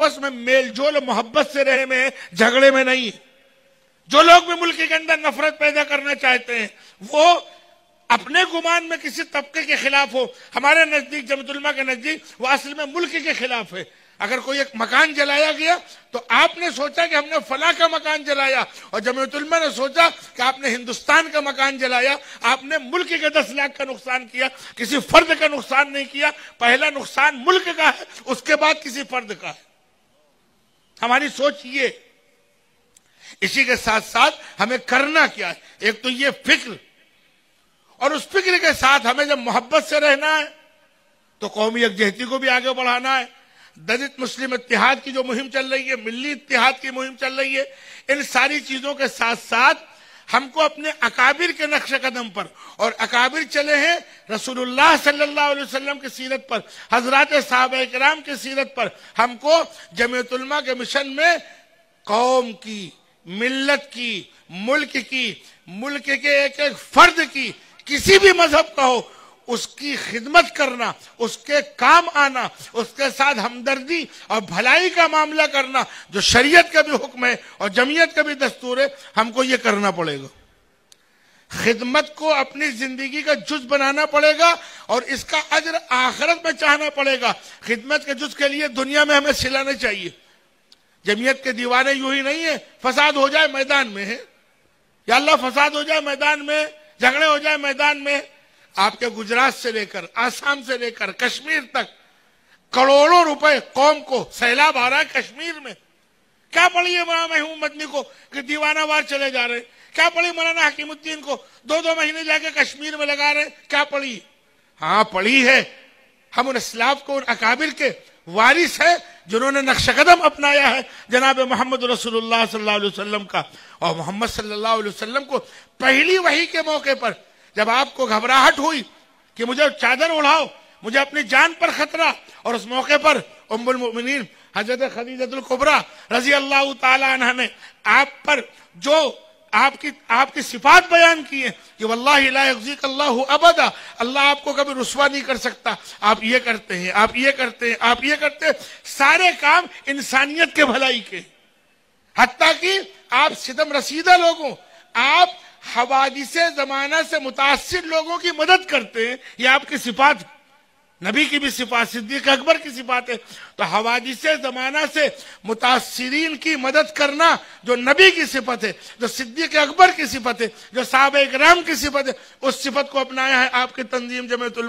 आपस में मेलजोल मोहब्बत से रहे में झगड़े में नहीं जो लोग भी मुल्क के अंदर नफरत पैदा करना चाहते हैं वो अपने गुमान में किसी तबके के खिलाफ हो हमारे नजदीक जमतुलमा के नजदीक वो असल में मुल्क के खिलाफ है अगर कोई एक मकान जलाया गया तो आपने सोचा कि हमने फला का मकान जलाया और जमयतुलमा ने सोचा कि आपने हिंदुस्तान का मकान जलाया आपने मुल्क के दस लाख का नुकसान किया किसी फर्द का नुकसान नहीं किया पहला नुकसान मुल्क का है उसके बाद किसी फर्द का है हमारी सोच ये इसी के साथ साथ हमें करना क्या है एक तो ये फिक्र और उस फिक्र के साथ हमें जब मोहब्बत से रहना है तो कौमी यकजहती को भी आगे बढ़ाना है दलित मुस्लिम इतिहाद की जो मुहिम चल रही है मिली इतिहाद की मुहिम चल रही है इन सारी चीजों के साथ साथ हमको अपने अकाबिर के नक्श कदम पर और अकाबिर चले हैं रसूलुल्लाह सल्लल्लाहु अलैहि वसल्लम की सीरत पर हजरत साहब कराम की सीरत पर हमको जमयतुलमा के मिशन में कौम की मिल्लत की मुल्क की मुल्क के एक एक फर्द की किसी भी मजहब का हो उसकी खिदमत करना उसके काम आना उसके साथ हमदर्दी और भलाई का मामला करना जो शरीयत का भी हुक्म है और जमीयत का भी दस्तूर है हमको ये करना पड़ेगा खिदमत को अपनी जिंदगी का जुज बनाना पड़ेगा और इसका अजर आखरत में चाहना पड़ेगा खिदमत के जुज के लिए दुनिया में हमें सिलाना चाहिए जमीयत के दीवारें यूं ही नहीं है फसाद हो जाए मैदान में है या अल्लाह फसाद हो जाए मैदान में झगड़े हो जाए मैदान में आपके गुजरात से लेकर आसाम से लेकर कश्मीर तक करोड़ों रुपए कौम को सैलाब आ रहा है कश्मीर में क्या पड़ी है मौलाना महमूद मदनी को कि दीवानावार चले जा रहे क्या पड़ी मौलाना हकीमुद्दीन को दो दो महीने जाके कश्मीर में लगा रहे क्या पड़ी हाँ पड़ी है हम उन इसलाब को उन अकाबिर के वारिस है जिन्होंने नक्श कदम अपनाया है जनाब मोहम्मद रसूलुल्लाह सल्लल्लाहु अलैहि वसल्लम का और मोहम्मद सल्लल्लाहु अलैहि वसल्लम को पहली वही के मौके पर जब आपको घबराहट हुई कि मुझे चादर उड़ाओ मुझे अपनी जान पर खतरा और उस मौके पर उम्र हजरत खदीजतुल कुबरा रजी अल्लाह तला ने आप पर जो आपकी आपकी सिफात बयान की है कि वल्लाजीक अल्लाह अबदा अल्लाह आपको कभी रुसवा नहीं कर सकता आप ये करते हैं आप ये करते हैं आप ये करते हैं सारे काम इंसानियत के भलाई के हती कि आप सिदम रसीदा लोगों आप हवादिस जमाना से मुतासर लोगों की मदद करते हैं ये आपकी सिफात नबी की भी सिफात सिद्दीक अकबर की सिफात है तो हवादिस जमाना से मुतासरीन की मदद करना जो नबी की सिफत है जो सिद्दीक अकबर की सिफत है जो साहब इक्राम की सिफत है उस सिफत को अपनाया है आपकी तंजीम जमेतुल